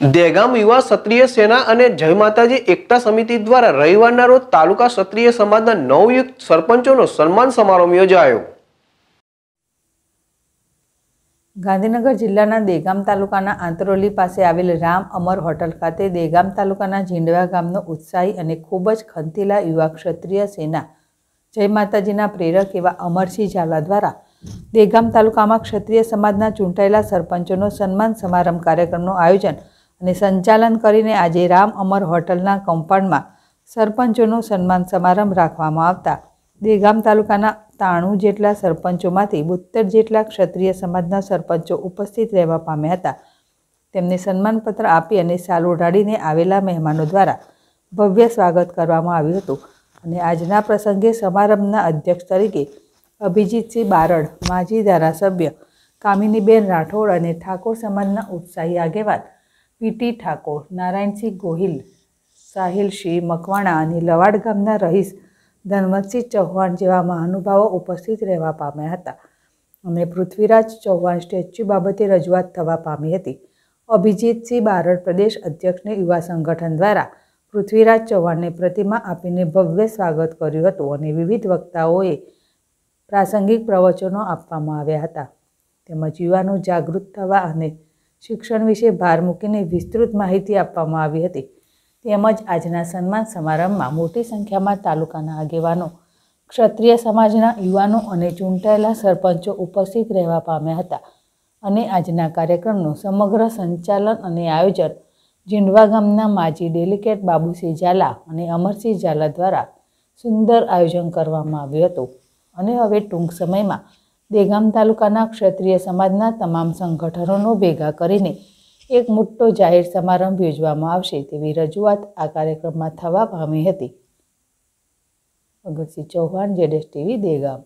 દહેગામ યુવા ક્ષત્રિય સેના અને જય માતાજી એકતા સમિતિ દ્વારા રવિવારના રોજ તાલુકા ક્ષત્રિય સમાજના નવયુક્ત સરપંચોનો સન્માન સમારોહ યોજાયો ગાંધીનગર જિલ્લાના દેગામ તાલુકાના આંતરોલી પાસે આવેલ રામ અમર હોટલ ખાતે દેગામ તાલુકાના ઝીંડવા ગામનો ઉત્સાહી અને ખૂબ જ ખંતીલા યુવા ક્ષત્રિય સેના જય માતાજીના પ્રેરક એવા અમરસિંહ ઝાલા દ્વારા દેગામ તાલુકામાં ક્ષત્રિય સમાજના ચૂંટાયેલા સરપંચોનો સન્માન સમારંભ કાર્યક્રમનું આયોજન અને સંચાલન કરીને આજે રામ અમર હોટલના કમ્પાઉન્ડમાં સરપંચોનો સન્માન સમારંભ રાખવામાં આવતા દેગામ તાલુકાના તાણું જેટલા સરપંચોમાંથી બોત્તેર જેટલા ક્ષત્રિય સમાજના સરપંચો ઉપસ્થિત રહેવા પામ્યા હતા તેમને સન્માનપત્ર આપી અને સાલ ઓઢાડીને આવેલા મહેમાનો દ્વારા ભવ્ય સ્વાગત કરવામાં આવ્યું હતું અને આજના પ્રસંગે સમારંભના અધ્યક્ષ તરીકે અભિજીતસિંહ બારડ માજી ધારાસભ્ય કામિનીબેન રાઠોડ અને ઠાકોર સમાજના ઉત્સાહી આગેવાન પીટી ઠાકોર નારાયણસિંહ ગોહિલ સાહિલસિંહ મકવાણા અને લવાડ ગામના રહીશ ધનવતસિંહ ચૌહાણ જેવા મહાનુભાવો ઉપસ્થિત રહેવા પામ્યા હતા અને પૃથ્વીરાજ ચૌહાણ સ્ટેચ્યુ બાબતે રજૂઆત થવા પામી હતી અભિજીતસિંહ બારડ પ્રદેશ અધ્યક્ષને યુવા સંગઠન દ્વારા પૃથ્વીરાજ ચૌહાણને પ્રતિમા આપીને ભવ્ય સ્વાગત કર્યું હતું અને વિવિધ વક્તાઓએ પ્રાસંગિક પ્રવચનો આપવામાં આવ્યા હતા તેમજ યુવાનો જાગૃત થવા અને શિક્ષણ વિશે ભાર મૂકીને વિસ્તૃત માહિતી આપવામાં આવી હતી તેમજ આજના સન્માન સમારંભમાં મોટી સંખ્યામાં તાલુકાના આગેવાનો ક્ષત્રિય સમાજના યુવાનો અને ચૂંટાયેલા સરપંચો ઉપસ્થિત રહેવા પામ્યા હતા અને આજના કાર્યક્રમનું સમગ્ર સંચાલન અને આયોજન જીંડવા ગામના માજી ડેલિકેટ બાબુસિંહ ઝાલા અને અમરસિંહ ઝાલા દ્વારા સુંદર આયોજન કરવામાં આવ્યું હતું અને હવે ટૂંક સમયમાં દેગામ તાલુકાના ક્ષત્રિય સમાજના તમામ સંગઠનોનો ભેગા કરીને એક મોટો જાહેર સમારંભ યોજવામાં આવશે તેવી રજૂઆત આ કાર્યક્રમમાં થવા પામી હતી ભગતસિંહ ચૌહાણ જેડેસ ટીવી દેગામ